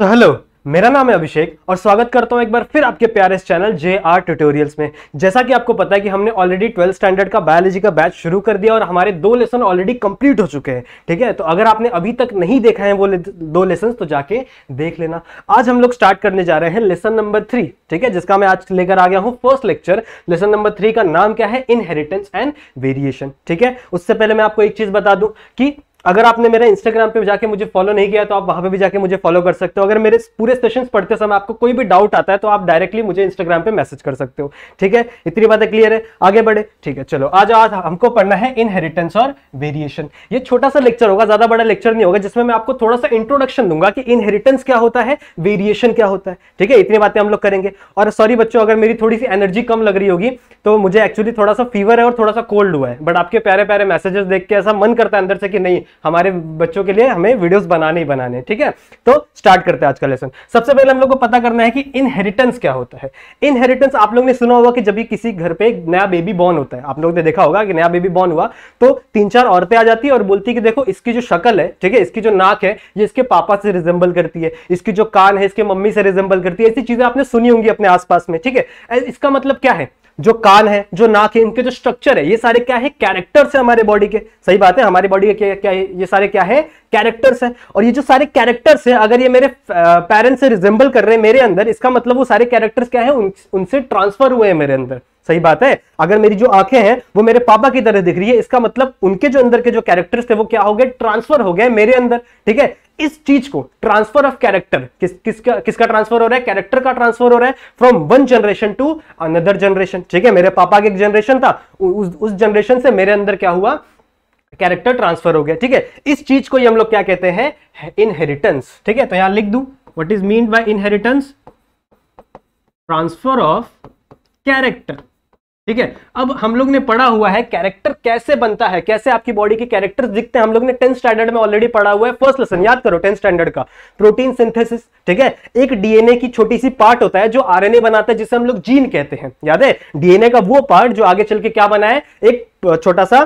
तो हेलो मेरा नाम है अभिषेक और स्वागत करता हूं एक बार फिर आपके प्यारे इस चैनल जे आर ट्यूटोरियल्स में जैसा कि आपको पता है कि हमने ऑलरेडी ट्वेल्थ स्टैंडर्ड का बायोलॉजी का बैच शुरू कर दिया और हमारे दो लेसन ऑलरेडी कंप्लीट हो चुके हैं ठीक है तो अगर आपने अभी तक नहीं देखा है वो ले, दो लेसन तो जाके देख लेना आज हम लोग स्टार्ट करने जा रहे हैं लेसन नंबर थ्री ठीक है जिसका मैं आज लेकर आ गया हूँ first lecture lesson number three का नाम क्या है इनहेरिटेंस एंड वेरिएशन ठीक है उससे पहले मैं आपको एक चीज बता दूं कि अगर आपने मेरे इंस्टाग्राम पे जाके मुझे फॉलो नहीं किया तो आप वहां पे भी जाके मुझे फॉलो कर सकते हो अगर मेरे पूरे सेशंस पढ़ते समय आपको कोई भी डाउट आता है तो आप डायरेक्टली मुझे इंस्टाग्राम पे मैसेज कर सकते हो ठीक है इतनी बातें क्लियर है आगे बढ़े ठीक है चलो आज आज हमको पढ़ना है इनहेरिटेंस और वेरिएशन ये छोटा सा लेक्चर होगा ज्यादा बड़ा लेक्चर नहीं होगा जिसमें मैं आपको थोड़ा सा इंट्रोडक्शन दूंगा कि इनहेरिटेंस क्या होता है वेरिएशन क्या होता है ठीक है इतनी बातें हम लोग करेंगे और सॉरी बच्चों अगर मेरी थोड़ी सी एनर्जी कम लग रही होगी तो मुझे एक्चुअली थोड़ा सा फीवर है और थोड़ा सा कोल्ड हुआ है बट आपके प्यारे प्यारे मैसेजेस देख के ऐसा मन करता है अंदर से कि नहीं हमारे बच्चों के लिए हमें वीडियोस बनाने ही बनाने ठीक है तो स्टार्ट करते हैं आज का लेसन सबसे पहले हम लोग को पता करना है कि इनहेरिटेंस क्या होता है इनहेरिटेंस आप लोग ने सुना होगा कि जब भी किसी घर पे नया बेबी बॉर्न होता है आप लोग ने देखा होगा कि नया बेबी बॉर्न हुआ तो तीन चार औरतें आ जाती है और बोलती है कि देखो इसकी जो शक्ल है ठीक है इसकी जो नाक है ये इसके पापा से रिजेंबल करती है इसकी जो कान है इसके मम्मी से रिजेंबल करती है ऐसी चीजें आपने सुनी होंगी अपने आसपास में ठीक है इसका मतलब क्या है जो कान है जो नाक है इनके जो स्ट्रक्चर है ये सारे क्या है कैरेक्टर्स है हमारे बॉडी के सही बात है हमारी बॉडी के क्या क्या ये सारे क्या है कैरेक्टर्स है और ये जो सारे कैरेक्टर्स है अगर ये मेरे पेरेंट्स से रिजेंबल कर रहे हैं मेरे अंदर इसका मतलब वो सारे कैरेक्टर्स क्या है उनसे ट्रांसफर हुए हैं मेरे अंदर सही बात है अगर मेरी जो आंखें हैं वो मेरे पापा की तरह दिख रही है इसका मतलब उनके जो अंदर के जो कैरेक्टर्स थे वो क्या हो गए ट्रांसफर हो गए मेरे अंदर ठीक है इस चीज को ट्रांसफर ऑफ कैरेक्टर किस किसका किसका ट्रांसफर हो रहा है कैरेक्टर का ट्रांसफर हो रहा है from one generation to another generation ठीक है मेरे पापा का एक जनरेशन था उस उस जनरेशन से मेरे अंदर क्या हुआ कैरेक्टर ट्रांसफर हो गया ठीक है इस चीज को ही हम लोग क्या कहते हैं इनहेरिटेंस ठीक है तो यहां लिख दू what is mean by inheritance transfer of character ठीक है अब हम लोग ने पढ़ा हुआ है कैरेक्टर कैसे बनता है कैसे आपकी बॉडी के कैरेक्टर दिखते हैं हम लोग ने टेंथ स्टैंडर्ड में ऑलरेडी पढ़ा हुआ है फर्स्ट लेसन याद करो टेंथ स्टैंडर्ड का प्रोटीन सिंथेसिस ठीक है एक डीएनए की छोटी सी पार्ट होता है जो आर बनाता है जिसे हम लोग जीन कहते हैं याद है डीएनए का वो पार्ट जो आगे चल के क्या बनाए एक छोटा सा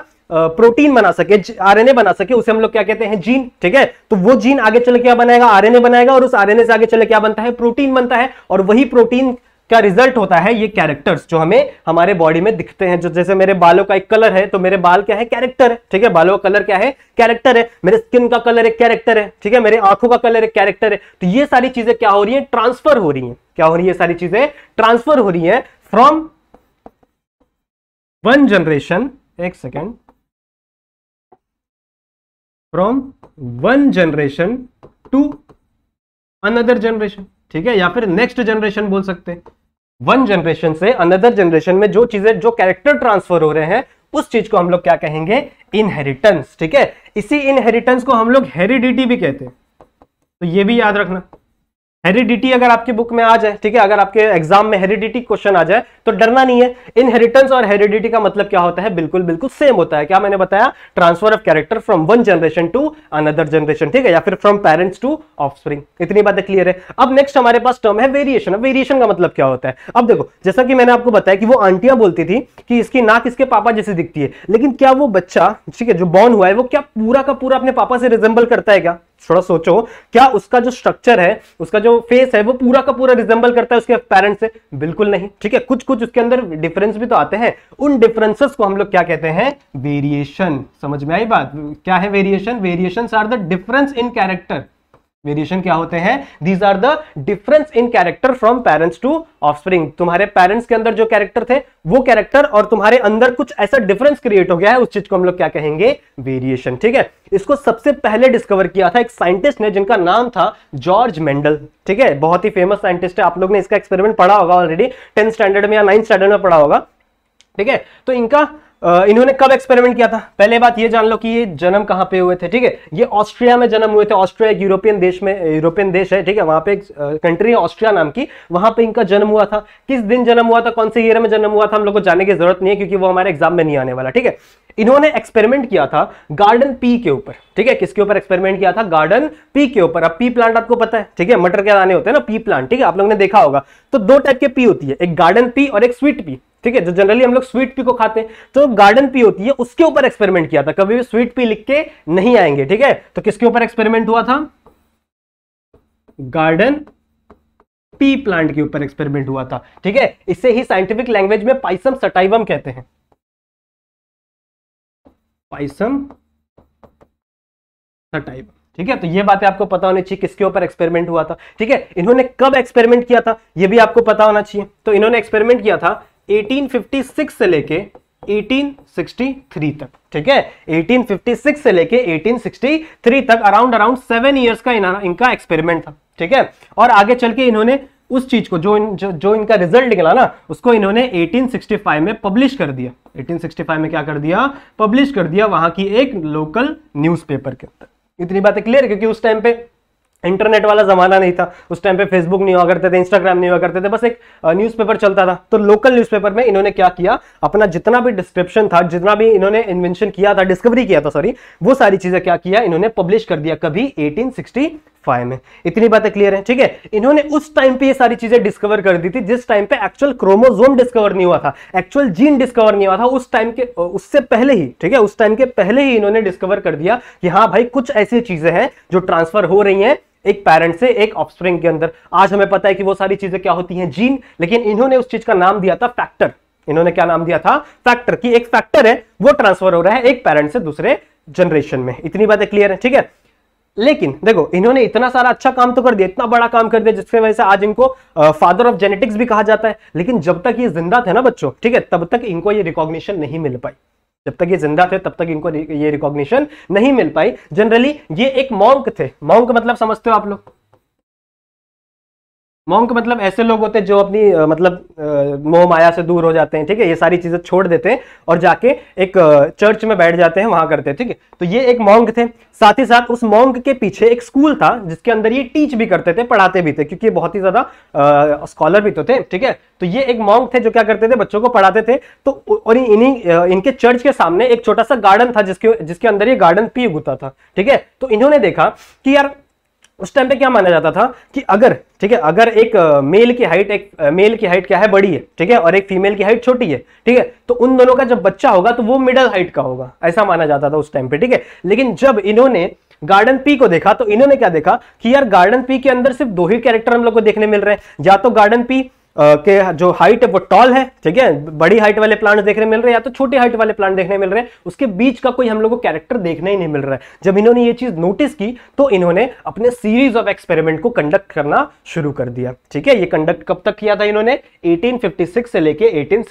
प्रोटीन बना सके आरएनए बना सके उसे हम लोग क्या कहते हैं जीन ठीक है तो वो जीन आगे चले क्या बनाएगा आरएनए बनाएगा और उस आरएनए से आगे चले क्या बनता है प्रोटीन बनता है और वही प्रोटीन का रिजल्ट होता है ये कैरेक्टर्स जो हमें हमारे बॉडी में दिखते हैं जो जैसे मेरे बालों का एक कलर है तो मेरे बाल क्या है कैरेक्टर है ठीक है बालों का कलर क्या है कैरेक्टर है मेरे स्किन का कलर एक कैरेक्टर है ठीक है मेरे आंखों का कलर एक कैरेक्टर है तो ये सारी चीजें क्या हो रही है ट्रांसफर हो रही है क्या हो रही है सारी चीजें ट्रांसफर हो रही है फ्रॉम वन जनरेशन एक second from one generation to another generation ठीक है या फिर नेक्स्ट जनरेशन बोल सकते हैं वन जनरेशन से अनदर जनरेशन में जो चीजें जो कैरेक्टर ट्रांसफर हो रहे हैं उस चीज को हम लोग क्या कहेंगे इनहेरिटेंस ठीक है इसी इनहेरिटेंस को हम लोग हेरिडिटी भी कहते हैं तो ये भी याद रखना हेरिडिटी अगर आपके बुक में आ जाए ठीक है अगर आपके एग्जाम में हेरिडिटी क्वेश्चन आ जाए तो डरना नहीं है इनहेरिटेंस और हेरिडिटी का मतलब क्या होता है बिल्कुल बिल्कुल सेम होता है क्या मैंने बताया transfer of character from one generation to another generation ठीक है या फिर फ्रॉम पेरेंट्स टू ऑफ इतनी बातें क्लियर है अब नेक्स्ट हमारे पास टर्म है वेरिएशन वेरिएशन का मतलब क्या होता है अब देखो जैसा कि मैंने आपको बताया कि वो आंटियां बोलती थी कि इसकी नाक इसके पापा जैसी दिखती है लेकिन क्या वो बच्चा ठीक है जो बॉर्न हुआ है वो क्या पूरा का पूरा अपने पापा से रिजेंबल करता है क्या थोड़ा सोचो क्या उसका जो स्ट्रक्चर है उसका जो फेस है वो पूरा का पूरा रिजेंबल करता है उसके पेरेंट्स से बिल्कुल नहीं ठीक है कुछ कुछ उसके अंदर डिफरेंस भी तो आते हैं उन डिफरेंसेस को हम लोग क्या कहते हैं वेरिएशन समझ में आई बात क्या है variation variation are the difference in character variation क्या होते हैं these are the difference in character from parents to offspring तुम्हारे पेरेंट्स के अंदर जो कैरेक्टर थे वो कैरेक्टर और तुम्हारे अंदर कुछ ऐसा डिफरेंस क्रिएट हो गया है उस चीज को हम लोग क्या कहेंगे वेरिएशन ठीक है इसको सबसे पहले डिस्कवर किया था एक साइंटिस्ट ने जिनका नाम था जॉर्ज मेंडल ठीक है बहुत ही फेमस साइंटिस्ट है आप लोग ने इसका एक्सपेरिमेंट पढ़ा होगा ऑलरेडी टेंथ स्टैंडर्ड में या नाइन्थ स्टैंडर्ड में पढ़ा होगा ठीक है तो इनका इन्होंने कब एक्सपेरिमेंट किया था पहले बात ये जान लो कि ये जन्म कहाँ पे हुए थे ठीक है ये ऑस्ट्रिया में जन्म हुए थे ऑस्ट्रिया एक यूरोपियन देश में यूरोपियन देश है ठीक है वहां पे एक कंट्री है ऑस्ट्रिया नाम की वहां पे इनका जन्म हुआ था किस दिन जन्म हुआ था कौन से ईयर में जन्म हुआ था हम लोग को जाने की जरूरत नहीं है क्योंकि वो हमारे एग्जाम में नहीं आने वाला ठीक है इन्होंने एक्सपेरिमेंट किया था गार्डन पी के ऊपर ठीक है किसके ऊपर एक्सपेरिमेंट किया था गार्डन पी के ऊपर अब पी प्लांट आपको पता है ठीक है मटर के दाने होते हैं ना पी प्लांट ठीक है आप लोगों ने देखा होगा तो दो टाइप के पी होती है एक गार्डन पी और एक स्वीट पी ठीक है जो जनरली हम लोग स्वीट पी को खाते हैं तो गार्डन पी होती है उसके ऊपर एक्सपेरिमेंट किया था कभी भी स्वीट पी लिख के नहीं आएंगे ठीक है तो किसके ऊपर एक्सपेरिमेंट हुआ था गार्डन पी प्लांट के ऊपर एक्सपेरिमेंट हुआ था ठीक है इसे ही साइंटिफिक लैंग्वेज में पाइसम सटाइवम कहते हैं पाइसन टाइप ठीक है तो ये बातें आपको पता होनी चाहिए किसके ऊपर एक्सपेरिमेंट हुआ था ठीक है इन्होंने कब एक्सपेरिमेंट किया था ये भी आपको पता होना चाहिए तो इन्होंने एक्सपेरिमेंट किया था 1856 से लेके 1863 तक ठीक है 1856 से लेके 1863 तक अराउंड अराउंड सेवन ईयर्स का इनका एक्सपेरिमेंट था ठीक है और आगे चल के इन्होंने उस चीज को जो इन, जो, जो इनका रिजल्ट निकला ना उसको इन्होंने 1865 में पब्लिश कर दिया 1865 में क्या कर दिया पब्लिश कर दिया वहां की एक लोकल न्यूज़पेपर के अंदर इतनी बातें क्लियर है क्योंकि उस टाइम पे इंटरनेट वाला ज़माना नहीं था उस टाइम पे फेसबुक नहीं हुआ करते थे इंस्टाग्राम नहीं हुआ करते थे बस एक न्यूज़पेपर चलता था तो लोकल न्यूज़पेपर में इन्होंने क्या किया अपना जितना भी डिस्क्रिप्शन था जितना भी इन्होंने इन्वेंशन किया था डिस्कवरी किया था सॉरी वो सारी चीज़ें क्या किया इन्होंने पब्लिश कर दिया कभी एटीन फाइव में इतनी बातें क्लियर है ठीक है इन्होंने उस टाइम पे ये सारी चीजें डिस्कवर कर दी थी जिस टाइम पे एक्चुअल क्रोमोजोम डिस्कवर नहीं हुआ था एक्चुअल जीन डिस्कवर नहीं हुआ था उस टाइम के उससे पहले ही ठीक है उस टाइम के पहले ही इन्होंने डिस्कवर कर दिया कि हाँ भाई कुछ ऐसी चीजें हैं जो ट्रांसफर हो रही हैं एक पेरेंट से एक ऑफस्प्रिंग के अंदर आज हमें पता है कि वो सारी चीजें क्या होती हैं जीन लेकिन इन्होंने उस चीज का नाम दिया था फैक्टर इन्होंने क्या नाम दिया था फैक्टर की एक फैक्टर है वो ट्रांसफर हो रहा है एक पेरेंट से दूसरे जनरेशन में इतनी बातें क्लियर है ठीक है लेकिन देखो इन्होंने इतना सारा अच्छा काम तो कर दिया इतना बड़ा काम कर दिया जिसकी वजह से आज इनको फादर ऑफ जेनेटिक्स भी कहा जाता है लेकिन जब तक ये जिंदा थे ना बच्चों ठीक है तब तक इनको ये रिकॉग्निशन नहीं मिल पाई जब तक ये जिंदा थे तब तक इनको ये रिकॉग्निशन नहीं मिल पाई जनरली ये एक मॉन्क थे मॉन्क मतलब समझते हो आप लोग मोंक मतलब ऐसे लोग होते हैं जो अपनी मतलब मोह माया से दूर हो जाते हैं ठीक है ये सारी चीज़ें छोड़ देते हैं और जाके एक चर्च में बैठ जाते हैं वहां करते हैं ठीक है तो ये एक मोंक थे साथ ही साथ उस मोंक के पीछे एक स्कूल था जिसके अंदर ये टीच भी करते थे पढ़ाते भी थे क्योंकि बहुत ही ज़्यादा स्कॉलर भी तो थे ठीक है तो ये एक मोंक थे जो क्या करते थे बच्चों को पढ़ाते थे तो और इन्हीं इनके चर्च के सामने एक छोटा सा गार्डन था जिसके जिसके अंदर ये गार्डन पी उगता था ठीक है तो इन्होंने देखा कि यार उस टाइम पे क्या माना जाता था कि अगर ठीक है अगर एक मेल की हाइट एक मेल की हाइट क्या है बड़ी है ठीक है और एक फीमेल की हाइट छोटी है ठीक है तो उन दोनों का जब बच्चा होगा तो वो मिडल हाइट का होगा ऐसा माना जाता था उस टाइम पे ठीक है लेकिन जब इन्होंने गार्डन पी को देखा तो इन्होंने क्या देखा कि यार गार्डन पी के अंदर सिर्फ दो ही कैरेक्टर हम लोग को देखने मिल रहे हैं या तो गार्डन पी के जो हाइट है वो टॉल है ठीक है बड़ी हाइट वाले प्लांट देखने मिल रहे हैं या तो छोटी हाइट वाले प्लांट देखने मिल रहे हैं उसके बीच का कोई हम लोग को कैरेक्टर देखने ही नहीं मिल रहा है जब इन्होंने ये चीज नोटिस की तो इन्होंने अपने सीरीज ऑफ एक्सपेरिमेंट को कंडक्ट करना शुरू कर दिया ठीक है ये कंडक्ट कब तक किया था इन्होंने एटीन से लेके एटीन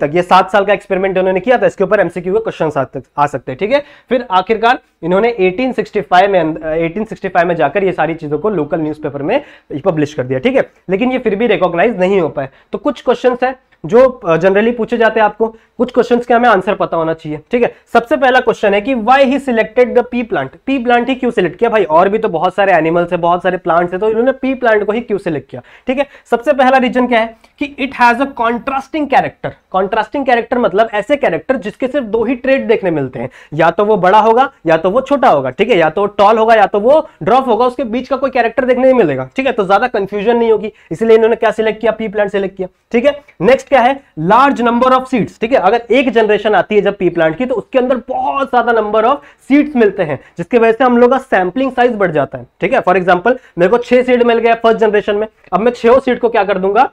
तक ये सात साल का एक्सपेरिमेंट इन्होंने किया था इसके ऊपर एमसीक्यू के क्वेश्चन आ सकते हैं ठीक है फिर आखिरकार इन्होंने 1865 में 1865 में जाकर ये सारी चीज़ों को लोकल न्यूज़पेपर में पब्लिश कर दिया ठीक है लेकिन ये फिर भी रिकॉग्नाइज नहीं हो पाए तो कुछ क्वेश्चन है जो जनरली पूछे जाते हैं आपको कुछ क्वेश्चन के हमें आंसर पता होना चाहिए ठीक है सबसे पहला क्वेश्चन है कि why he selected the pea plant pea plant ही क्यों सिलेक्ट किया भाई और भी तो बहुत सारे एनिमल्स है बहुत सारे प्लांट्स है तो इन्होंने पी प्लांट को ही क्यों सिलेक्ट किया ठीक है सबसे पहला रीजन क्या है कि it has a contrasting character contrasting character मतलब ऐसे कैरेक्टर जिसके सिर्फ दो ही ट्रेड देखने मिलते हैं या तो वो बड़ा होगा या तो वो छोटा होगा ठीक है या तो टॉल होगा या तो वो ड्रॉप होगा उसके बीच का कोई कैरेक्टर देखने नहीं मिलेगा ठीक है तो ज्यादा कंफ्यूजन नहीं होगी इसलिए इन्होंने क्या सिलेक्ट किया पी प्लांट सिलेक्ट किया ठीक है नेक्स्ट क्या है लार्ज नंबर ऑफ सीड्स ठीक है अगर एक जनरेशन आती है जब पी प्लांट की तो उसके अंदर बहुत ज्यादा नंबर ऑफ सीड्स मिलते हैं जिसके वजह से हम लोग का सैम्पलिंग साइज बढ़ जाता है ठीक है फॉर एग्जाम्पल मेरे को छह सीड मिल गया फर्स्ट जनरेशन में अब मैं छो सीड को क्या कर दूंगा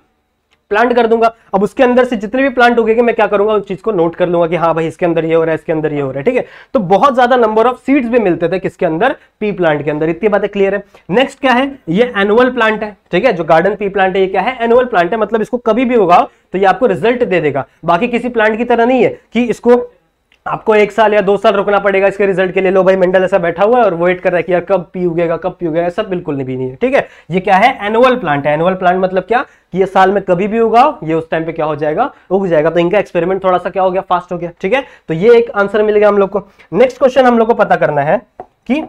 प्लांट कर दूंगा अब उसके अंदर से जितने भी प्लांट हो गए मैं क्या करूंगा उस चीज को नोट कर लूंगा कि हाँ भाई इसके अंदर ये हो रहा है इसके अंदर ये हो रहा है ठीक है तो बहुत ज्यादा नंबर ऑफ सीड्स भी मिलते थे किसके अंदर पी प्लांट के अंदर इतनी बातें क्लियर है नेक्स्ट क्या है ये एनुअल प्लांट है ठीक है जो गार्डन पी प्लांट है ये क्या है एनुअल प्लांट है मतलब इसको कभी भी उगाओ तो ये आपको रिजल्ट दे देगा बाकी किसी प्लांट की तरह नहीं है कि इसको आपको एक साल या दो साल रुकना पड़ेगा इसके रिजल्ट के लिए लो भाई मंडल ऐसा बैठा हुआ है और वेट कर रहा है कि यार कब पी उगेगा कब पी उगेगा ऐसा बिल्कुल नहीं भी नहीं है ठीक है ये क्या है एनुअल प्लांट है एनुअल प्लांट मतलब क्या कि ये साल में कभी भी उगाओ ये उस टाइम पे क्या हो जाएगा उग जाएगा तो इनका एक्सपेरिमेंट थोड़ा सा क्या हो गया फास्ट हो गया ठीक है तो ये एक आंसर मिलेगा हम लोग को नेक्स्ट क्वेश्चन हम लोग को पता करना है कि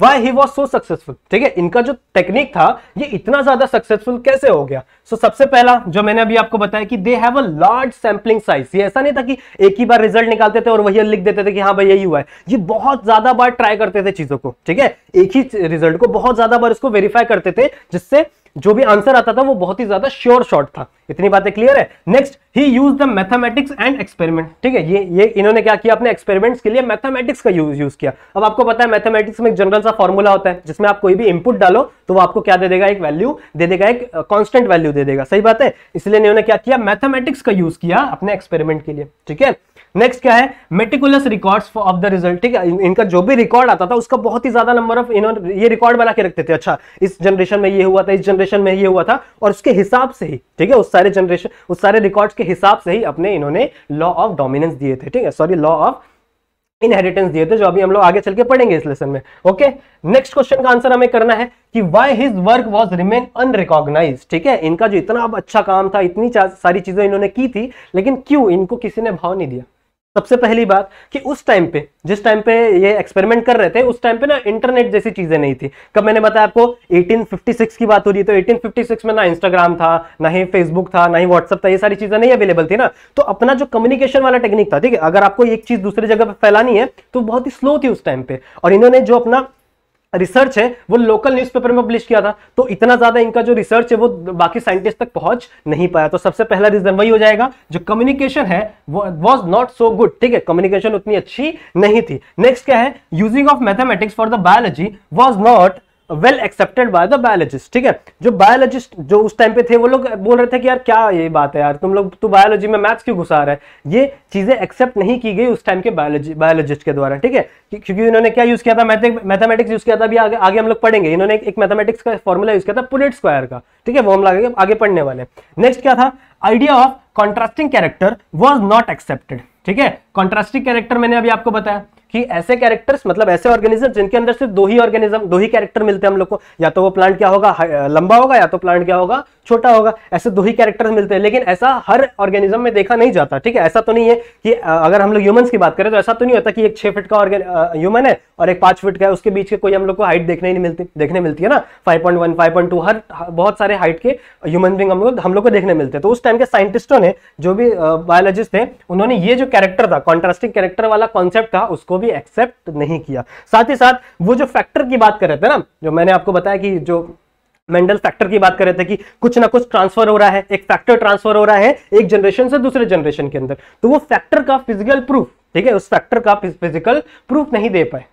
why he was so successful ठीक है इनका जो टेक्निक था ये इतना ज्यादा सक्सेसफुल कैसे हो गया सो so, सबसे पहला जो मैंने अभी आपको बताया कि they have a large sampling size ये ऐसा नहीं था कि एक ही बार रिजल्ट निकालते थे और वही लिख देते थे कि हाँ भाई यही हुआ है ये बहुत ज्यादा बार ट्राई करते थे चीजों को ठीक है एक ही रिजल्ट को बहुत ज्यादा बार इसको वेरीफाई करते थे जिससे जो भी आंसर आता था वो बहुत ही ज्यादा श्योर शॉर्ट था इतनी बातें क्लियर है next he use the mathematics and experiment ठीक है ये ये इन्होंने क्या किया अपने एक्सपेरिमेंट्स के लिए मैथमेटिक्स का यूज यूज किया अब आपको पता है मैथमेटिक्स में एक जनरल सा फॉर्मूला होता है जिसमें आप कोई भी इनपुट डालो तो वो आपको क्या दे देगा एक वैल्यू दे देगा एक कॉन्स्टेंट वैल्यू दे देगा सही बात है इसलिए इन्होंने क्या किया मैथमेटिक्स का यूज किया अपने एक्सपेरिमेंट के लिए ठीक है नेक्स्ट क्या है meticulous records of the result ठीक है इनका जो भी रिकॉर्ड आता था उसका बहुत ही ज्यादा नंबर ऑफ इन्होंने ये रिकॉर्ड बना के रखते थे अच्छा इस जनरेशन में ये हुआ था इस जनरेशन में ये हुआ था और उसके हिसाब से ही ठीक है उस सारे जनरेशन उस सारे रिकॉर्ड्स के हिसाब से ही अपने इन्होंने लॉ ऑफ डोमिनेंस दिए थे ठीक है सॉरी लॉ ऑफ इनहेरिटेंस दिए थे जो अभी हम लोग आगे चल के पढ़ेंगे इस लेसन में ओके नेक्स्ट क्वेश्चन का आंसर हमें करना है कि why his work was remain unrecognise ठीक है इनका जो इतना अच्छा काम था इतनी सारी चीजें इन्होंने की थी लेकिन क्यों इनको किसी ने भाव नहीं दिया सबसे पहली बात कि उस टाइम पे जिस टाइम पे ये एक्सपेरिमेंट कर रहे थे उस टाइम पे ना इंटरनेट जैसी चीजें नहीं थी कब मैंने बताया आपको 1856 की बात हो रही है तो 1856 में ना इंस्टाग्राम था ना ही फेसबुक था ना ही व्हाट्सअप था ये सारी चीजें नहीं अवेलेबल थी ना तो अपना जो कम्युनिकेशन वाला टेक्निक था ठीक है अगर आपको एक चीज दूसरी जगह पर फैलानी है तो बहुत ही स्लो थी उस टाइम पे और इन्होंने जो अपना रिसर्च है वो लोकल न्यूज़पेपर में पब्लिश किया था तो इतना ज़्यादा इनका जो रिसर्च है वो बाकी साइंटिस्ट तक पहुंच नहीं पाया तो सबसे पहला रीजन वही हो जाएगा जो कम्युनिकेशन है वो वॉज नॉट सो गुड ठीक है कम्युनिकेशन उतनी अच्छी नहीं थी नेक्स्ट क्या है using of mathematics for the biology was not well accepted by the biologist ठीक है जो बायोलॉजिस्ट जो उस टाइम पे थे वो लोग बोल रहे थे कि यार क्या ये बात है यार तुम लोग तो बायोलॉजी में मैथ्स क्यों घुसा रहा है ये चीजें एक्सेप्ट नहीं की गई उस टाइम के बायोलॉजी बायोलॉजिस्ट के द्वारा ठीक है क्योंकि इन्होंने क्या यूज किया था मैथमेटिक्स यूज किया था अभी आगे, आगे हम लोग पढ़ेंगे इन्होंने एक मैथमेटिक्स का फॉर्मूला यूज किया था पुलेट स्क्वायर का ठीक है वो हम आगे आगे पढ़ने वाले नेक्स्ट क्या था idea of contrasting character was not accepted ठीक है कॉन्ट्रास्टिंग कैरेक्टर मैंने अभी आपको बताया कि ऐसे कैरेक्टर्स मतलब ऐसे ऑर्गेनिज्म जिनके अंदर सिर्फ दो ही ऑर्गेनिज्म दो ही कैरेक्टर मिलते हैं हम लोग को या तो वो प्लांट क्या होगा लंबा होगा या तो प्लांट क्या होगा छोटा होगा ऐसे दो ही कैरेक्टर्स मिलते हैं लेकिन ऐसा हर ऑर्गेनिज्म में देखा नहीं जाता ठीक है ऐसा तो नहीं है कि अगर हम लोग ह्यूमंस की बात करें तो ऐसा तो नहीं होता कि एक छह फिट का ह्यूमन है और एक पांच फिट का है उसके बीच के कोई हम लोग को हाइट देखने नहीं मिलती देखने मिलती है ना five point one five point two हर बहुत सारे हाइट के ह्यूमन बींग हम लोग हम लोग को देखने मिलते हैं तो उस टाइम के साइंटिस्टों ने जो भी बायोलॉजिस्ट थे उन्होंने ये जो कैरेक्टर था कॉन्ट्रास्टिंग कैरेक्टर वाला कॉन्सेप्ट था उसको भी एक्सेप्ट नहीं किया साथ ही साथ वो जो फैक्टर की बात कर रहे थे ना जो मैंने आपको बताया कि जो मेंडल फैक्टर की बात कर रहे थे कि कुछ ना कुछ ट्रांसफर हो रहा है एक फैक्टर ट्रांसफर हो रहा है एक जनरेशन से दूसरे जनरेशन के अंदर तो वो फैक्टर का फिजिकल प्रूफ ठीक है उस फैक्टर का फिजिकल प्रूफ नहीं दे पाए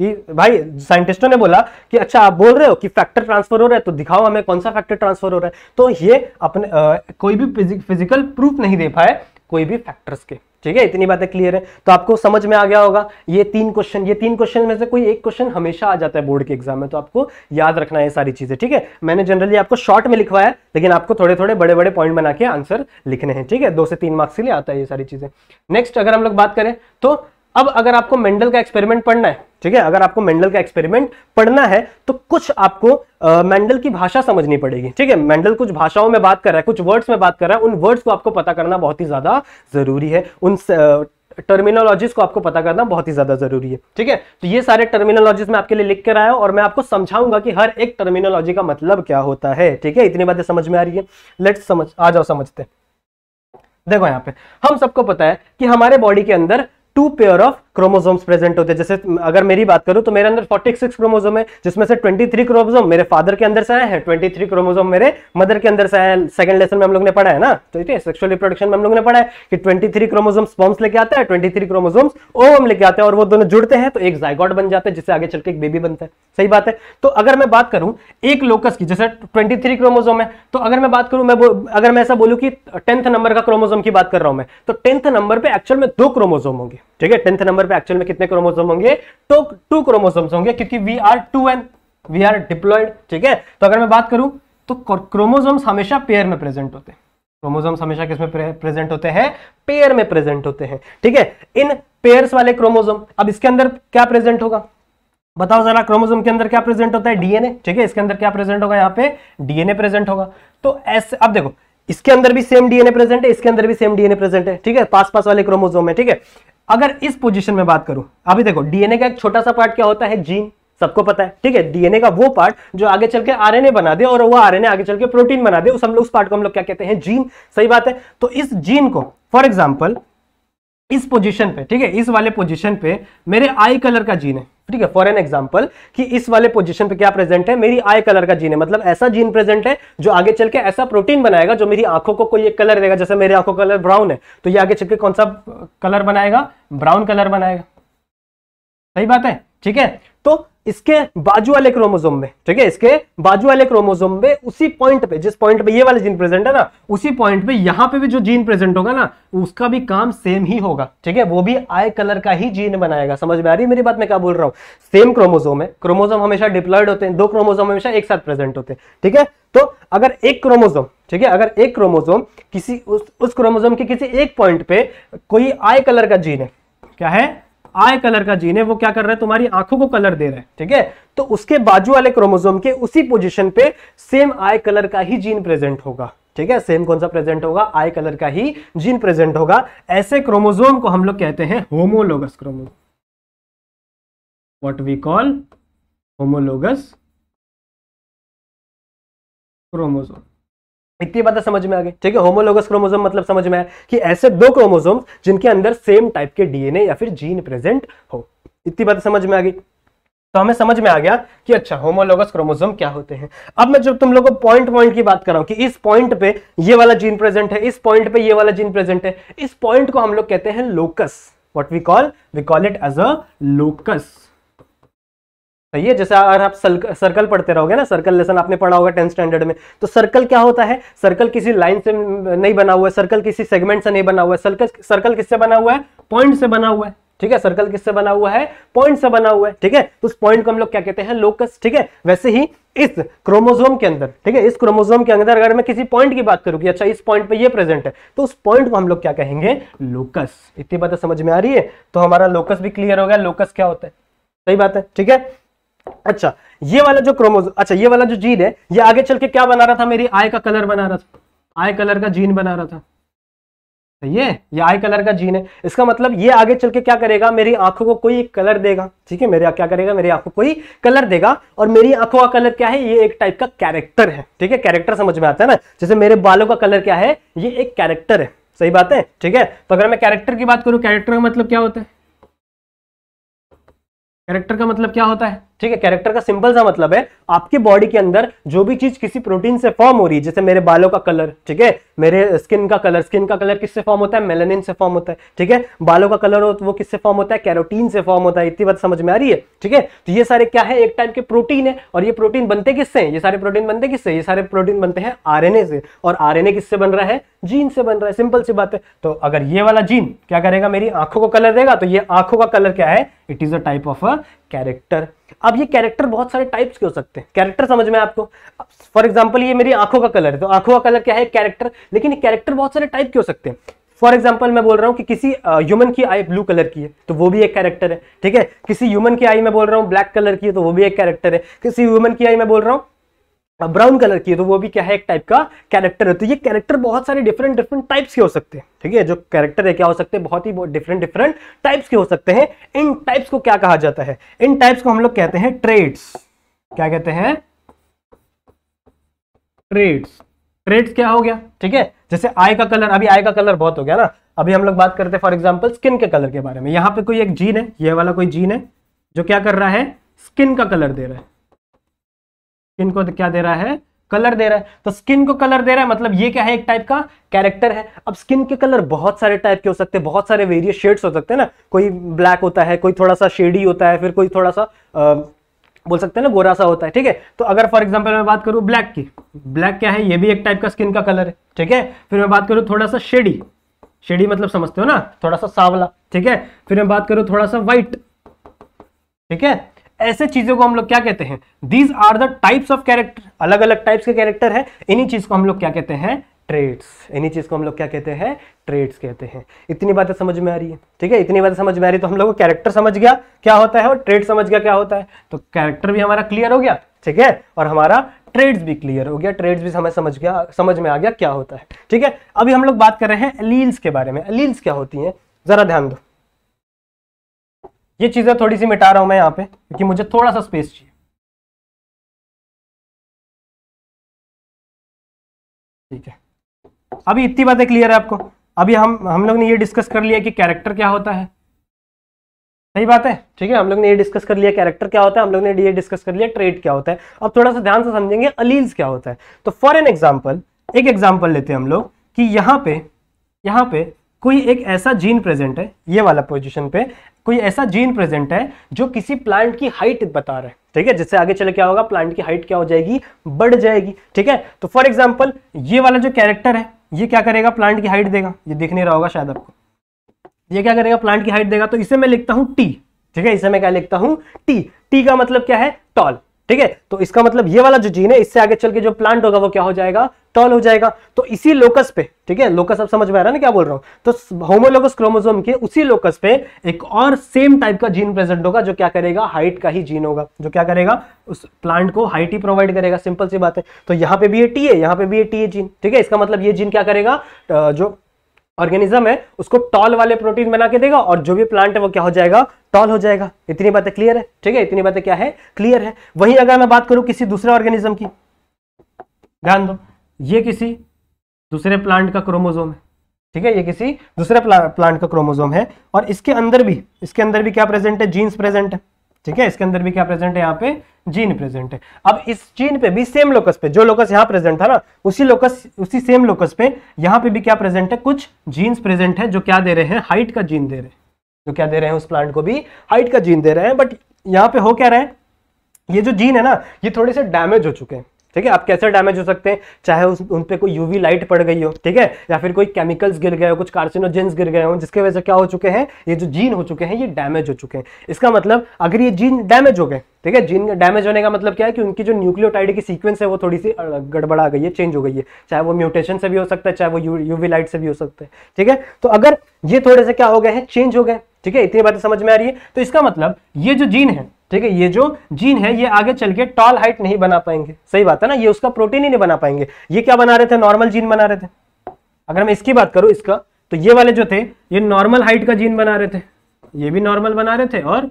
कि भाई साइंटिस्टों ने बोला कि अच्छा आप बोल रहे हो कि फैक्टर ट्रांसफर हो रहा है तो दिखाओ हमें कौन सा फैक्टर ट्रांसफर हो रहा है तो ये अपने आ, कोई भी फिजिकल प्रूफ नहीं दे पाए कोई भी फैक्टर्स के ठीक है इतनी बातें क्लियर है तो आपको समझ में आ गया होगा ये तीन क्वेश्चन ये तीन क्वेश्चन में से कोई एक क्वेश्चन हमेशा आ जाता है बोर्ड के एग्जाम में तो आपको याद रखना है सारी चीजें ठीक है मैंने जनरली आपको शॉर्ट में लिखवाया लेकिन आपको थोड़े थोड़े बड़े बड़े पॉइंट बना के आंसर लिखने हैं ठीक है दो से तीन मार्क्स के लिए आता है ये सारी चीजें नेक्स्ट अगर हम लोग बात करें तो अब अगर आपको मेंडल का एक्सपेरिमेंट पढ़ना है ठीक है अगर आपको मेंडल का एक्सपेरिमेंट पढ़ना है तो कुछ आपको मेंडल की भाषा समझनी पड़ेगी ठीक है मेंडल कुछ भाषाओं में बात कर रहा है कुछ वर्ड्स में बात कर रहा है उन वर्ड्स को आपको पता करना बहुत ही ज्यादा जरूरी है उन टर्मिनोलॉजीज को आपको पता करना बहुत ही ज्यादा जरूरी है ठीक है तो ये सारे टर्मिनोलॉजीज मैं आपके लिए लिख कर आया और मैं आपको समझाऊंगा कि हर एक टर्मिनोलॉजी का मतलब क्या होता है ठीक है इतनी बातें समझ में आ रही है लेट्स समझ आ जाओ समझते देखो यहाँ पे हम सबको पता है कि हमारे बॉडी के अंदर two pair of chromosomes present होते हैं जैसे अगर मेरी बात करूं तो मेरे अंदर 46 क्रोमोसोम है जिसमें से 23 क्रोमोसोम मेरे फादर के अंदर से आए हैं 23 क्रोमोसोम मेरे मदर के अंदर से आए हैं सेकंड लेसन में हम लोग ने पढ़ा है ना तो ठीक है सेक्सुअल रिप्रोडक्शन में हम लोग ने पढ़ा है कि 23 क्रोमोसोम स्पॉन्स लेके आता है 23 क्रोमोसोम्स ओवम लेके आते हैं और वो दोनों जुड़ते हैं तो एक जायगॉट बन जाते हैं जिससे आगे चल के एक बेबी बनता है सही बात है तो अगर मैं बात करूं एक लोकस की जैसे 23 क्रोमोसोम है तो अगर मैं बात करूं मैं अगर मैं ऐसा बोलूं कि टेंथ नंबर का क्रोमोसोम की बात कर रहा हूं मैं तो टेंथ नंबर पे एक्चुअल में दो क्रोमोसोम होंगे ठीक है टेंथ नंबर नंबर पे एक्चुअल में कितने क्रोमोसोम होंगे तो टू क्रोमोसोम होंगे क्योंकि we are two N we are diploid ठीक है तो अगर मैं बात करूं तो क्रोमोसोम्स हमेशा पेयर में प्रेजेंट होते हैं क्रोमोसोम्स हमेशा किसमें प्रेजेंट होते हैं पेयर में प्रेजेंट होते हैं ठीक है इन पेयर वाले क्रोमोजोम अब इसके अंदर क्या प्रेजेंट होगा बताओ जरा क्रोमोसोम के अंदर क्या प्रेजेंट होता है डीएनए ठीक है इसके अंदर क्या प्रेजेंट होगा यहाँ पे डीएनए प्रेजेंट होगा तो ऐसे अब देखो इसके अंदर भी सेम डीएनए प्रेजेंट है इसके अंदर भी सेम डीएनए प्रेजेंट है ठीक है पास पास वाले क्रोमोसोम है ठीक है अगर इस पोजीशन में बात करूं अभी देखो डीएनए का एक छोटा सा पार्ट क्या होता है जीन सबको पता है ठीक है डीएनए का वो पार्ट जो आगे चल के आरएनए बना दे और वो आरएनए आगे चल के प्रोटीन बना दे उस हम लोग उस पार्ट को हम लोग क्या कहते हैं जीन सही बात है तो इस जीन को फॉर एग्जाम्पल इस पोजिशन पे ठीक है इस वाले पोजिशन पे मेरे आई कलर का जीन है ठीक है फॉर एन एग्जाम्पल कि इस वाले पोजीशन पे क्या प्रेजेंट है मेरी आई कलर का जीन है मतलब ऐसा जीन प्रेजेंट है जो आगे चल के ऐसा प्रोटीन बनाएगा जो मेरी आंखों को कोई एक कलर देगा जैसे मेरी आंखों का कलर ब्राउन है तो ये आगे चल के कौन सा कलर बनाएगा ब्राउन कलर बनाएगा सही बात है ठीक है तो इसके बाजू वाले क्रोमोजोम में ठीक है इसके बाजू वाले क्रोमोजोम में उसी पॉइंट पे जिस पॉइंट पे ये वाले जीन प्रेजेंट है ना उसी पॉइंट पे यहां पे भी जो जीन प्रेजेंट होगा ना उसका भी काम सेम ही होगा ठीक है वो भी आई कलर का ही जीन बनाएगा समझ में आ रही है मेरी बात मैं क्या बोल रहा हूं सेम क्रोमोजोम है क्रोमोजोम हमेशा डिप्लॉयड होते हैं दो क्रोमोजोम हमेशा एक साथ प्रेजेंट होते हैं ठीक है तो अगर एक क्रोमोजोम ठीक है अगर एक क्रोमोजोम किसी उस क्रोमोजोम के किसी एक पॉइंट पे कोई आई कलर का जीन है क्या है आई कलर का जीन है वो क्या कर रहा है तुम्हारी आंखों को कलर दे रहा है ठीक है तो उसके बाजू वाले क्रोमोजोम के उसी पोजिशन पे सेम आई कलर का ही जीन प्रेजेंट होगा ठीक है सेम कौन सा प्रेजेंट होगा आई कलर का ही जीन प्रेजेंट होगा ऐसे क्रोमोजोम को हम लोग कहते हैं homologous chromosome what we call homologous chromosome इतनी बातें समझ में आ गई ठीक है होमोलोगस क्रोमोसोम मतलब समझ में आया कि ऐसे दो क्रोमोसोम जिनके अंदर सेम टाइप के डीएनए या फिर जीन प्रेजेंट हो इतनी बातें समझ में आ गई तो हमें समझ में आ गया कि अच्छा होमोलोगस क्रोमोसोम क्या होते हैं अब मैं जब तुम लोगों को पॉइंट पॉइंट की बात कर रहा हूं कि इस पॉइंट पे ये वाला जीन प्रेजेंट है इस पॉइंट पे ये वाला जीन प्रेजेंट है इस पॉइंट को हम लोग कहते हैं locus what we call we call it as a locus सही है जैसे अगर आप सर्कल पढ़ते रहोगे ना सर्कल लेसन आपने पढ़ा होगा टेंथ स्टैंडर्ड में तो सर्कल क्या होता है सर्कल किसी लाइन से नहीं बना हुआ है सर्कल किसी सेगमेंट से नहीं बना हुआ है सर्कल सर्कल किससे बना हुआ है पॉइंट से बना हुआ है ठीक है सर्कल किससे बना हुआ है पॉइंट से बना हुआ है ठीक है तो उस पॉइंट को हम लोग क्या कहते हैं लोकस ठीक है वैसे ही इस क्रोमोजोम के अंदर ठीक है इस क्रोमोजोम के अंदर अगर मैं किसी पॉइंट की बात करूंगी कि अच्छा इस पॉइंट पे ये प्रेजेंट है तो उस पॉइंट को हम लोग क्या कहेंगे लोकस इतनी बात समझ में आ रही है तो हमारा लोकस भी क्लियर हो गया लोकस क्या होता है सही बात है ठीक है अच्छा ये वाला जो क्रोमोज अच्छा ये वाला जो जीन है ये आगे चल के क्या बना रहा था मेरी आय का कलर बना रहा था आय कलर का जीन बना रहा था ये ये आई कलर का जीन है इसका मतलब ये आगे चल के क्या करेगा मेरी आंखों को कोई कलर देगा ठीक है मेरे क्या करेगा मेरी आंखों को कोई कलर देगा और मेरी आंखों का कलर क्या है ये एक टाइप का कैरेक्टर है ठीक है कैरेक्टर समझ में आता है ना जैसे मेरे बालों का कलर क्या है ये एक कैरेक्टर है सही बात है ठीक है तो अगर मैं कैरेक्टर की बात करूं कैरेक्टर का मतलब क्या होता है कैरेक्टर का मतलब क्या होता है ठीक है कैरेक्टर का सिंपल सा मतलब है आपके बॉडी के अंदर जो भी चीज किसी प्रोटीन से फॉर्म हो रही है जैसे मेरे बालों का कलर ठीक है मेरे स्किन का कलर स्किन का कलर किससे फॉर्म होता है मेलेनिन से फॉर्म होता है ठीक है बालों का कलर हो तो वो किससे फॉर्म होता है कैरोटीन से फॉर्म होता है इतनी बात समझ में आ रही है ठीक है तो ये सारे क्या है एक टाइप के प्रोटीन है और ये प्रोटीन बनते किससे ये सारे प्रोटीन बनते किससे ये सारे प्रोटीन बनते हैं आर से और आर किससे बन रहा है जीन से बन रहा है सिंपल सी बात है तो अगर ये वाला जीन क्या करेगा मेरी आंखों को कलर देगा तो ये आंखों का कलर क्या है it is a type of a character अब ये कैरेक्टर बहुत सारे टाइप्स के हो सकते हैं कैरेक्टर समझ में आपको फॉर एग्जाम्पल ये मेरी आंखों का कलर है तो आंखों का कलर क्या है कैरेक्टर लेकिन कैरेक्टर बहुत सारे टाइप के हो सकते हैं फॉर एग्जाम्पल मैं बोल रहा हूँ कि किसी ह्यूमन की आई ब्लू कलर की है तो वो भी एक कैरेक्टर है ठीक है किसी ह्यूमन की आई मैं बोल रहा हूँ ब्लैक कलर की है तो वो भी एक कैरेक्टर है किसी ह्यूमन की आई मैं बोल रहा हूँ ब्राउन कलर की है तो वो भी क्या है एक टाइप का कैरेक्टर है तो ये कैरेक्टर बहुत सारे डिफरेंट डिफरेंट टाइप्स के हो सकते हैं ठीक है जो कैरेक्टर है क्या हो सकते हैं बहुत ही डिफरेंट डिफरेंट टाइप्स के हो सकते हैं इन टाइप्स को क्या कहा जाता है इन टाइप्स को हम लोग कहते हैं ट्रेड्स क्या कहते हैं ट्रेड्स ट्रेड्स क्या हो गया ठीक है जैसे आई का कलर अभी आई का कलर बहुत हो गया ना अभी हम लोग बात करते हैं फॉर एग्जाम्पल स्किन के कलर के बारे में यहाँ पे कोई एक जीन है ये वाला कोई जीन है जो क्या कर रहा है स्किन का कलर दे रहा है स्किन को क्या दे रहा है कलर दे रहा है तो स्किन को कलर दे रहा है मतलब ये क्या है एक टाइप का कैरेक्टर है अब स्किन के कलर बहुत सारे टाइप के हो सकते हैं बहुत सारे वेरियस शेड्स हो सकते हैं ना कोई ब्लैक होता है कोई थोड़ा सा शेडी होता है फिर कोई थोड़ा सा आ, बोल सकते हैं ना गोरा सा होता है ठीक है तो अगर फॉर एग्जाम्पल मैं बात करूं ब्लैक की ब्लैक क्या है ये भी एक टाइप का स्किन का कलर है ठीक है फिर मैं बात करूं थोड़ा सा शेडी शेडी मतलब समझते हो ना थोड़ा सा सावला ठीक है फिर मैं बात करूं थोड़ा सा व्हाइट ठीक है ऐसे चीज़ों को हम लोग क्या कहते हैं these are the types of character अलग अलग टाइप्स के कैरेक्टर है इन्हीं चीज़ को हम लोग क्या कहते हैं ट्रेड्स इन्हीं चीज़ को हम लोग क्या कहते हैं ट्रेड्स कहते हैं इतनी बातें समझ में आ रही है ठीक है इतनी बातें समझ में आ रही है तो हम लोग को कैरेक्टर समझ गया क्या होता है और ट्रेड समझ गया क्या होता है तो कैरेक्टर भी हमारा क्लियर हो गया ठीक है और हमारा ट्रेड्स भी क्लियर हो गया ट्रेड्स भी हमें समझ गया समझ में आ गया क्या होता है ठीक है अभी हम लोग बात कर रहे हैं अलील्स के बारे में अलील्स क्या होती हैं ज़रा ध्यान दो ये चीज़ें थोड़ी सी मिटा रहा हूं मैं यहां पे क्योंकि मुझे थोड़ा सा स्पेस चाहिए ठीक है अभी इतनी बातें क्लियर है आपको अभी हम हम लोग ने ये डिस्कस कर लिया कि कैरेक्टर क्या होता है सही बात है ठीक है हम लोग ने ये डिस्कस कर लिया कैरेक्टर क्या होता है हम लोग ने ये डिस्कस कर लिया ट्रेड क्या होता है अब थोड़ा सा ध्यान से समझेंगे अलील्स क्या होता है तो फॉर एन एग्जाम्पल एक एग्जाम्पल लेते हैं हम लोग कि यहाँ पे यहाँ पे कोई एक ऐसा जीन प्रेजेंट है ये वाला पोजीशन पे कोई ऐसा जीन प्रेजेंट है जो किसी प्लांट की हाइट बता रहा है ठीक है जिससे आगे चले क्या होगा प्लांट की हाइट क्या हो जाएगी बढ़ जाएगी ठीक है तो फॉर एग्जाम्पल ये वाला जो कैरेक्टर है ये क्या करेगा प्लांट की हाइट देगा ये दिख नहीं रहा होगा शायद आपको ये क्या करेगा प्लांट की हाइट देगा तो इसे मैं लिखता हूं टी ठीक है इसे मैं क्या लिखता हूं टी टी का मतलब क्या है टॉल ठीक है तो इसका मतलब ये वाला जो जीन है इससे आगे चल के जो प्लांट होगा वो क्या हो जाएगा टॉल हो जाएगा तो इसी लोकस पे ठीक है लोकस अब समझ में आ रहा है ना क्या बोल रहा हूं तो होमोलोकस क्रोमोजोम के उसी लोकस पे एक और सेम टाइप का जीन प्रेजेंट होगा जो क्या करेगा हाइट का ही जीन होगा जो क्या करेगा उस प्लांट को हाइट ही प्रोवाइड करेगा सिंपल सी बात है तो यहां पे भी ये टी है यहां पे भी ये टी है जीन ठीक है इसका मतलब ये जीन क्या करेगा जो ऑर्गेनिज्म है उसको टॉल वाले प्रोटीन बना के देगा और जो भी प्लांट है वो क्या हो जाएगा टॉल हो जाएगा इतनी बातें क्लियर है ठीक है इतनी बातें क्या है क्लियर है वही अगर मैं बात करूं किसी दूसरे ऑर्गेनिज्म की ध्यान दो ये किसी दूसरे प्लांट का क्रोमोजोम है ठीक है ये किसी दूसरे प्ला, प्लांट का क्रोमोजोम है और इसके अंदर भी इसके अंदर भी क्या प्रेजेंट है जीन्स प्रेजेंट है ठीक है इसके अंदर भी क्या प्रेजेंट है यहाँ पे जीन प्रेजेंट है अब इस जीन पे भी सेम लोकस पे जो लोकस यहाँ प्रेजेंट था ना उसी लोकस उसी सेम लोकस पे यहाँ पे भी क्या प्रेजेंट है कुछ जीन्स प्रेजेंट है जो क्या दे रहे हैं हाइट का जीन दे रहे हैं जो क्या दे रहे हैं उस प्लांट को भी हाइट का जीन दे रहे हैं बट यहाँ पे हो क्या रहे ये जो जीन है ना ये थोड़े से डैमेज हो चुके हैं ठीक है आप कैसे डैमेज हो सकते हैं चाहे उस उन पर कोई यूवी लाइट पड़ गई हो ठीक है या फिर कोई केमिकल्स गिर गए हो कुछ कार्सिनोजेंस गिर गए हो जिसके वजह से क्या हो चुके हैं ये जो जीन हो चुके हैं ये डैमेज हो चुके हैं इसका मतलब अगर ये जीन डैमेज हो गए ठीक है जीन डैमेज होने का मतलब क्या है कि उनकी जो न्यूक्लियोटाइड की सीक्वेंस है वो थोड़ी सी गड़बड़ा गई है चेंज हो गई है चाहे वो म्यूटेशन से भी हो सकता है चाहे वो यूवी लाइट से भी हो सकता है ठीक है तो अगर ये थोड़े से क्या हो गए हैं चेंज हो गए ठीक है इतनी बातें समझ में आ रही है तो इसका मतलब ये जो जीन है ठीक है ये जो जीन है ये आगे चल के टॉल हाइट नहीं बना पाएंगे सही बात है ना ये उसका प्रोटीन ही नहीं बना पाएंगे ये क्या बना रहे थे नॉर्मल जीन बना रहे थे अगर मैं इसकी बात करूं इसका तो ये वाले जो थे ये नॉर्मल हाइट का जीन बना रहे थे ये भी नॉर्मल बना रहे थे और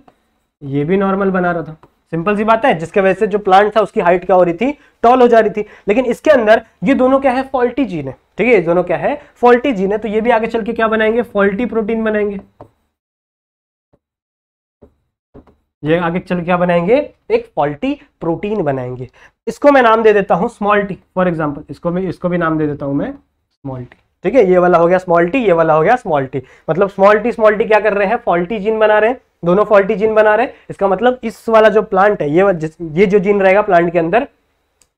ये भी नॉर्मल बना रहा था सिंपल सी बात है जिसके वजह से जो प्लांट था उसकी हाइट क्या हो रही थी टॉल हो जा रही थी लेकिन इसके अंदर ये दोनों क्या है फॉल्टी जीन है ठीक है ये दोनों क्या है फॉल्टी जीन है तो ये भी आगे चल के क्या बनाएंगे फॉल्टी प्रोटीन बनाएंगे ये आगे चल क्या बनाएंगे एक फॉल्टी प्रोटीन बनाएंगे इसको मैं नाम दे देता हूँ स्मॉल टी फॉर एग्जाम्पल इसको भी इसको भी नाम दे देता हूँ मैं स्मॉल टी ठीक है ये वाला हो गया स्मॉल टी ये वाला हो गया स्मॉल टी मतलब स्मॉल टी स्मॉल टी क्या कर रहे हैं फॉल्टी जीन बना रहे हैं दोनों फॉल्टी जीन बना रहे हैं इसका मतलब इस वाला जो प्लांट है ये ये जो जीन रहेगा प्लांट के अंदर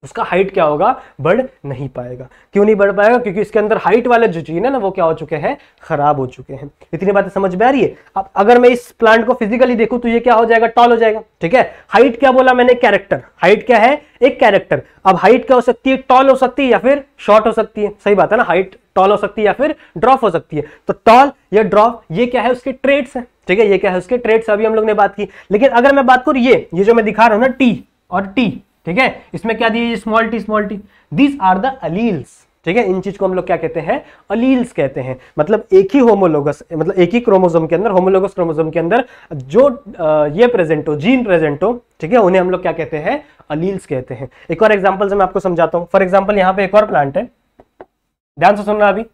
उसका हाइट क्या होगा बढ़ नहीं पाएगा क्यों नहीं बढ़ पाएगा क्योंकि इसके अंदर हाइट वाले जो जीन है ना वो क्या हो चुके हैं खराब हो चुके हैं इतनी बातें समझ में आ रही है अब अगर मैं इस प्लांट को फिजिकली देखूं तो ये क्या हो जाएगा टॉल हो जाएगा ठीक है हाइट क्या बोला मैंने कैरेक्टर हाइट क्या है एक कैरेक्टर अब हाइट क्या हो सकती है टॉल हो सकती है या फिर शॉर्ट हो सकती है सही बात है ना हाइट टॉल हो सकती है या फिर ड्रॉप हो सकती है तो टॉल या ड्रॉप ये क्या है उसके ट्रेड्स है ठीक है ये क्या है उसके ट्रेड्स अभी हम लोग ने बात की लेकिन अगर मैं बात करूँ ये ये जो मैं दिखा रहा हूँ ना टी और टी ठीक है इसमें क्या दिए small T small t these are the alleles ठीक है इन चीज को हम लोग क्या कहते हैं अलील्स कहते हैं मतलब एक ही होमोलोगस मतलब एक ही क्रोमोसोम के अंदर होमोलोगस क्रोमोसोम के अंदर जो ये प्रेजेंट हो जीन प्रेजेंट हो ठीक है उन्हें हम लोग क्या कहते हैं अलील्स कहते हैं एक और एग्जाम्पल से मैं आपको समझाता हूँ फॉर एग्जाम्पल यहाँ पे एक और प्लांट है ध्यान से सुनना अभी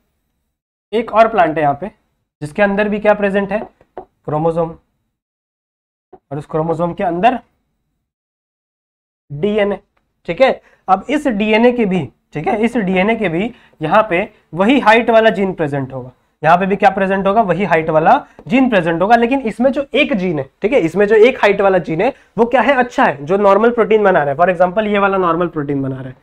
एक और प्लांट है यहाँ पे जिसके अंदर भी क्या प्रेजेंट है क्रोमोजोम और उस क्रोमोजोम के अंदर डीएनए ठीक है अब इस डीएनए के भी ठीक है इस डीएनए के भी यहाँ पे वही हाइट वाला जीन प्रेजेंट होगा यहाँ पे भी क्या प्रेजेंट होगा वही हाइट वाला जीन प्रेजेंट होगा लेकिन इसमें जो एक जीन है ठीक है इसमें जो एक हाइट वाला जीन है वो क्या है अच्छा है जो नॉर्मल प्रोटीन बना रहा है फॉर एग्जाम्पल ये वाला नॉर्मल प्रोटीन बना रहा है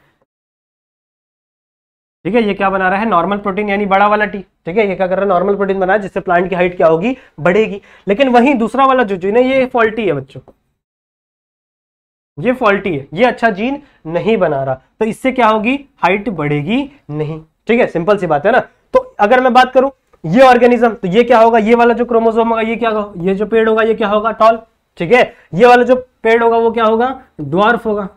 ठीक है ये क्या बना रहा है नॉर्मल प्रोटीन यानी बड़ा वाला टी ठीक है ये क्या कर रहा है नॉर्मल प्रोटीन बना है जिससे प्लांट की हाइट क्या होगी बढ़ेगी लेकिन वहीं दूसरा वाला जो जीन है ये फॉल्टी है बच्चों ये फॉल्टी है ये अच्छा जीन नहीं बना रहा तो इससे क्या होगी हाइट बढ़ेगी नहीं ठीक है सिंपल सी बात है ना तो अगर मैं बात करूं ये ऑर्गेनिज्म तो ये क्या होगा ये वाला जो क्रोमोसोम होगा ये क्या होगा ये जो पेड़ होगा ये क्या होगा टॉल ठीक है ये वाला जो पेड़ होगा वो क्या होगा ड्वार्फ होगा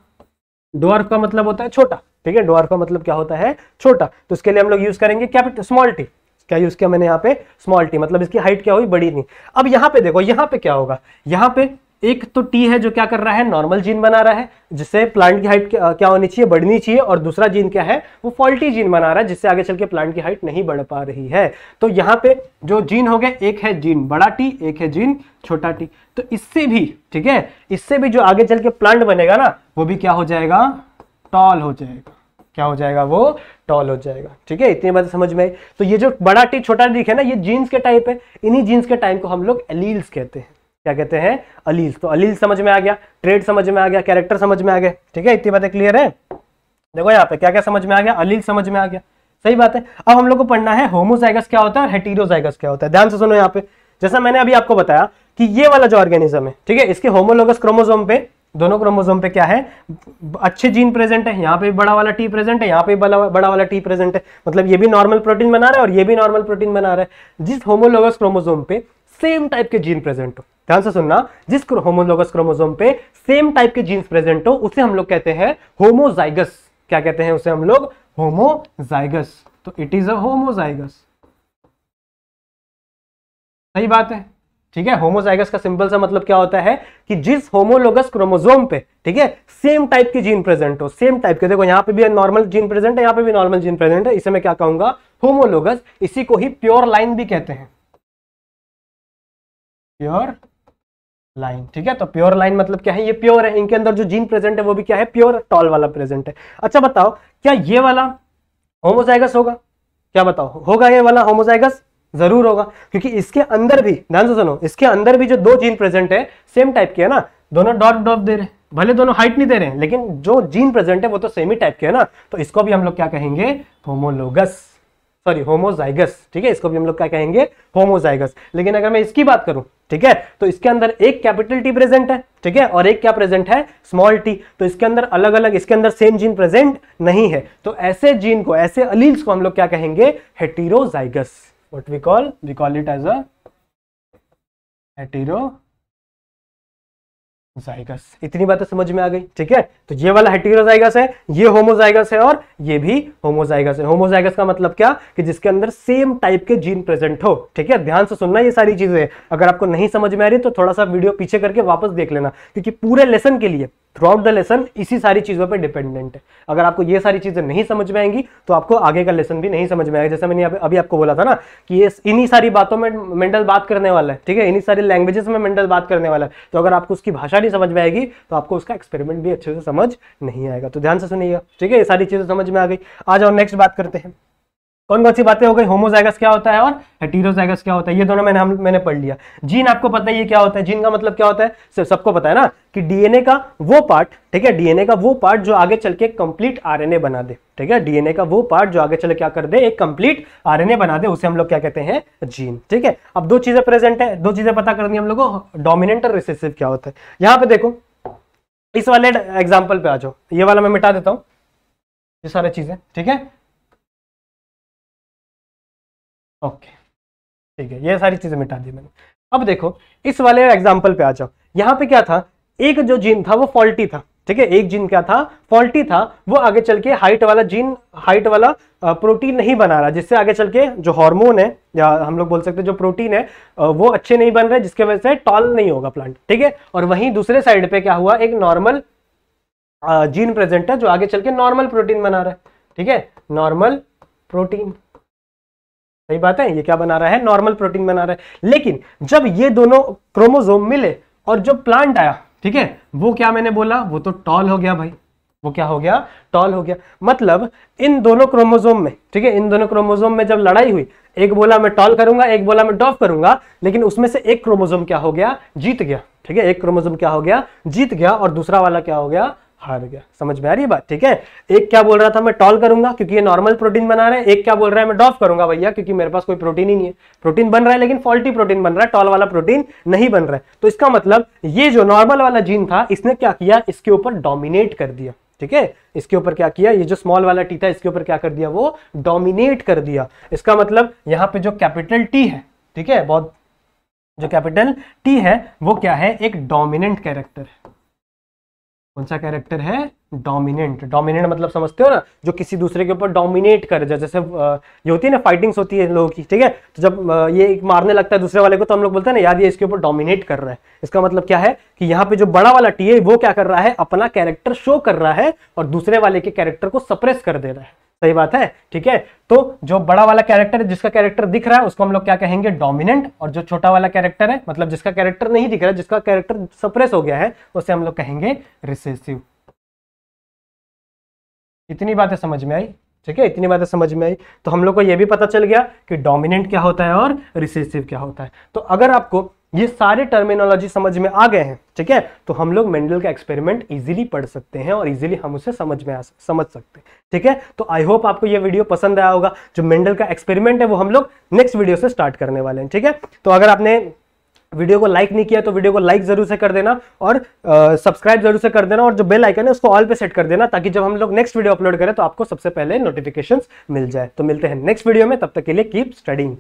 ड्वार्फ का मतलब होता है छोटा ठीक है ड्वार्फ का मतलब क्या होता है छोटा तो इसके लिए हम लोग यूज करेंगे कैपिटल स्मॉल टी क्या यूज किया मैंने यहाँ पे स्मॉल टी मतलब इसकी हाइट क्या हुई बड़ी नहीं अब यहाँ पे देखो यहाँ पे क्या होगा यहाँ पे एक तो टी है जो क्या कर रहा है नॉर्मल जीन बना रहा है जिससे प्लांट की हाइट क्या होनी चाहिए बढ़नी चाहिए और दूसरा जीन क्या है वो फॉल्टी जीन बना रहा है जिससे आगे चल के प्लांट की हाइट नहीं बढ़ पा रही है तो यहाँ पे जो जीन हो गए एक है जीन बड़ा टी एक है जीन छोटा टी तो इससे भी ठीक है इससे भी जो आगे चल के प्लांट बनेगा ना वो भी क्या हो जाएगा टॉल हो जाएगा क्या हो जाएगा वो टॉल हो जाएगा ठीक है इतनी बात समझ में आई तो ये जो बड़ा टी छोटा टी है ना ये जीन्स के टाइप है इन्हीं जीन्स के टाइप को हम लोग एलील्स कहते हैं क्या कहते हैं अलील तो अलील समझ में आ गया ट्रेड समझ में आ गया कैरेक्टर समझ में आ गया ठीक है इतनी बातें क्लियर है देखो यहाँ पे क्या क्या समझ में आ गया अलील समझ में आ गया सही बात है अब हम लोग को पढ़ना है होमोसाइगस क्या होता है और हेटीरोसाइगस क्या होता है ध्यान से सुनो यहाँ पे जैसा मैंने अभी आपको बताया कि ये वाला जो ऑर्गेनिज्म है ठीक है इसके होमोलोगस क्रोमोजोम पे दोनों क्रोमोजोम पे क्या है अच्छे जीन प्रेजेंट है यहाँ पे बड़ा वाला टी प्रेजेंट है यहाँ पे बड़ा वाला टी प्रेजेंट है मतलब ये भी नॉर्मल प्रोटीन बना रहा है और ये भी नॉर्मल प्रोटीन बना रहा है जिस होमोलोगस क्रोमोजोम पे सेम टाइप के जीन प्रेजेंट हो ध्यान से सुनना जिस होमोलोगस क्रोमोजोम पे सेम टाइप के जीन्स प्रेजेंट हो उसे हम लोग कहते हैं होमोजाइगस क्या कहते हैं उसे हम लोग होमोजाइगस तो इट इज अ होमोजाइगस सही बात है ठीक है होमोजाइगस का सिंपल सा मतलब क्या होता है कि जिस होमोलोगस क्रोमोजोम पे ठीक है सेम टाइप के जीन प्रेजेंट हो सेम टाइप के देखो यहां पे भी नॉर्मल जीन प्रेजेंट है यहां पे भी नॉर्मल जीन प्रेजेंट है इसे मैं क्या कहूंगा होमोलोगस इसी को ही प्योर लाइन भी कहते हैं प्योर लाइन ठीक है तो प्योर लाइन मतलब क्या है ये प्योर है इनके अंदर जो जीन प्रेजेंट है वो भी क्या है प्योर टॉल वाला प्रेजेंट है अच्छा बताओ क्या ये वाला होमोजाइगस होगा क्या बताओ होगा ये वाला होमोजाइगस जरूर होगा क्योंकि इसके अंदर भी ध्यान से सुनो इसके अंदर भी जो दो जीन प्रेजेंट है सेम टाइप के है ना दोनों डॉट डॉट दे रहे हैं भले दोनों हाइट नहीं दे रहे हैं लेकिन जो जीन प्रेजेंट है वो तो सेम ही टाइप के है ना तो इसको भी हम लोग क्या कहेंगे होमोलोगस सॉरी होमोजाइगस ठीक है इसको भी हम लोग क्या कहेंगे होमोजाइगस लेकिन अगर मैं इसकी बात करूं ठीक है तो इसके अंदर एक कैपिटल टी प्रेजेंट है ठीक है और एक क्या प्रेजेंट है स्मॉल टी तो इसके अंदर अलग अलग इसके अंदर सेम जीन प्रेजेंट नहीं है तो ऐसे जीन को ऐसे अलील्स को हम लोग क्या कहेंगे heterozygous what we call we call it as heterozygous इतनी बातें समझ में आ गई ठीक है तो ये वाला हेटीरोजाइगस है ये होमोजाइगस है और ये भी होमोजाइगस है होमोजाइगस का मतलब क्या कि जिसके अंदर सेम टाइप के जीन प्रेजेंट हो ठीक है ध्यान से सुनना ये सारी चीजें अगर आपको नहीं समझ में आ रही तो थोड़ा सा वीडियो पीछे करके वापस देख लेना क्योंकि पूरे लेसन के लिए थ्रू आउट द लेसन इसी सारी चीज़ों पर डिपेंडेंट है अगर आपको ये सारी चीज़ें नहीं समझ में आएंगी तो आपको आगे का लेसन भी नहीं समझ में आएगा जैसे मैंने अभी आपको बोला था ना कि ये इन्हीं सारी बातों में मेंटल बात करने वाला है ठीक है इन्हीं सारी लैंग्वेजेस में मेंटल बात करने वाला है तो अगर आपको उसकी भाषा नहीं समझ में आएगी तो आपको उसका एक्सपेरिमेंट भी अच्छे से समझ नहीं आएगा तो ध्यान से सुनिएगा ठीक है ये सारी चीज़ें समझ में आ गई आ जाओ नेक्स्ट बात करते हैं कौन कौन सी बातें हो गई होमोजाइगस क्या होता है और हेटीरोजाइगस क्या होता है ये दोनों मैंने हम मैंने पढ़ लिया जीन आपको पता है ये क्या होता है जीन का मतलब क्या होता है सबको पता है ना कि डीएनए का वो पार्ट ठीक है डीएनए का वो पार्ट जो आगे चल के कंप्लीट आरएनए बना दे ठीक है डीएनए का वो पार्ट जो आगे चल क्या कर दे एक कंप्लीट आरएनए बना दे उसे हम लोग क्या कहते हैं जीन ठीक है अब दो चीजें प्रेजेंट है दो चीजें पता करनी हम लोग को डोमिनेंट और रिसेसिव क्या होता है यहाँ पे देखो इस वाले एग्जाम्पल पे आ जाओ ये वाला मैं मिटा देता हूँ ये सारी चीजें ठीक है ओके ठीक है ये सारी चीज़ें मिटा दी मैंने अब देखो इस वाले एग्जाम्पल पे आ जाओ यहाँ पे क्या था एक जो जीन था वो फॉल्टी था ठीक है एक जीन क्या था फॉल्टी था वो आगे चल के हाइट वाला जीन हाइट वाला प्रोटीन नहीं बना रहा जिससे आगे चल के जो हार्मोन है या हम लोग बोल सकते हैं जो प्रोटीन है वो अच्छे नहीं बन रहे जिसके वजह से टॉल नहीं होगा प्लांट ठीक है और वहीं दूसरे साइड पे क्या हुआ एक नॉर्मल जीन प्रेजेंट है जो आगे चल के नॉर्मल प्रोटीन बना रहा है ठीक है नॉर्मल प्रोटीन सही बात है ये क्या बना रहा है नॉर्मल प्रोटीन बना रहा है लेकिन जब ये दोनों क्रोमोजोम मिले और जो प्लांट आया ठीक है वो क्या मैंने बोला वो तो टॉल हो गया भाई वो क्या हो गया टॉल हो गया मतलब इन दोनों क्रोमोजोम में ठीक है इन दोनों क्रोमोजोम में जब लड़ाई हुई एक बोला मैं टॉल करूंगा एक बोला मैं डॉफ करूंगा लेकिन उसमें से एक क्रोमोजोम क्या हो गया जीत गया ठीक है एक क्रोमोजोम क्या हो गया जीत गया और दूसरा वाला क्या हो गया हार गया समझ में आ रही है बात ठीक है एक क्या बोल रहा था मैं टॉल करूंगा क्योंकि ये नॉर्मल प्रोटीन बना रहे हैं एक क्या बोल रहा है मैं डॉफ करूंगा भैया क्योंकि मेरे पास कोई प्रोटीन ही नहीं है प्रोटीन बन रहा है लेकिन फॉल्टी प्रोटीन बन रहा है टॉल वाला प्रोटीन नहीं बन रहा है तो इसका मतलब ये जो नॉर्मल वाला जीन था इसने क्या किया इसके ऊपर डोमिनेट कर दिया ठीक है इसके ऊपर क्या किया ये जो स्मॉल वाला टी था इसके ऊपर क्या कर दिया वो डोमिनेट कर दिया इसका मतलब यहाँ पे जो कैपिटल टी है ठीक है बहुत जो कैपिटल टी है वो क्या है एक डोमिनेंट कैरेक्टर है कौन सा कैरेक्टर है डोमिनेंट डोमिनेंट मतलब समझते हो ना जो किसी दूसरे के ऊपर डोमिनेट कर जाए जैसे ये होती है ना फाइटिंग्स होती है लोगों की ठीक है तो जब ये एक मारने लगता है दूसरे वाले को तो हम लोग बोलते हैं ना यार ये इसके ऊपर डोमिनेट कर रहा है इसका मतलब क्या है कि यहाँ पे जो बड़ा वाला टी है वो क्या कर रहा है अपना कैरेक्टर शो कर रहा है और दूसरे वाले के कैरेक्टर को सप्रेस कर दे रहा है सही बात है ठीक है तो जो बड़ा वाला कैरेक्टर है जिसका कैरेक्टर दिख रहा है उसको हम लोग क्या कहेंगे डोमिनेंट और जो छोटा वाला कैरेक्टर है मतलब जिसका कैरेक्टर नहीं दिख रहा है जिसका कैरेक्टर सप्रेस हो गया है उसे हम लोग कहेंगे रिसेसिव इतनी बातें समझ में आई ठीक है इतनी बातें समझ में आई तो हम लोग को यह भी पता चल गया कि डोमिनेंट क्या होता है और रिसेसिव क्या होता है तो अगर आपको ये सारे टर्मिनोलॉजी समझ में आ गए हैं ठीक है तो हम लोग मेंडल का एक्सपेरिमेंट इजीली पढ़ सकते हैं और इजीली हम उसे समझ में आ समझ सकते हैं ठीक है तो आई होप आपको ये वीडियो पसंद आया होगा जो मेंडल का एक्सपेरिमेंट है वो हम लोग नेक्स्ट वीडियो से स्टार्ट करने वाले हैं ठीक है तो अगर आपने वीडियो को लाइक नहीं किया तो वीडियो को लाइक जरूर से कर देना और सब्सक्राइब जरूर से कर देना और जो बेल आइकन है उसको ऑल पे सेट कर देना ताकि जब हम लोग नेक्स्ट वीडियो अपलोड करें तो आपको सबसे पहले नोटिफिकेशन मिल जाए तो मिलते हैं नेक्स्ट वीडियो में तब तक के लिए कीप स्टडिंग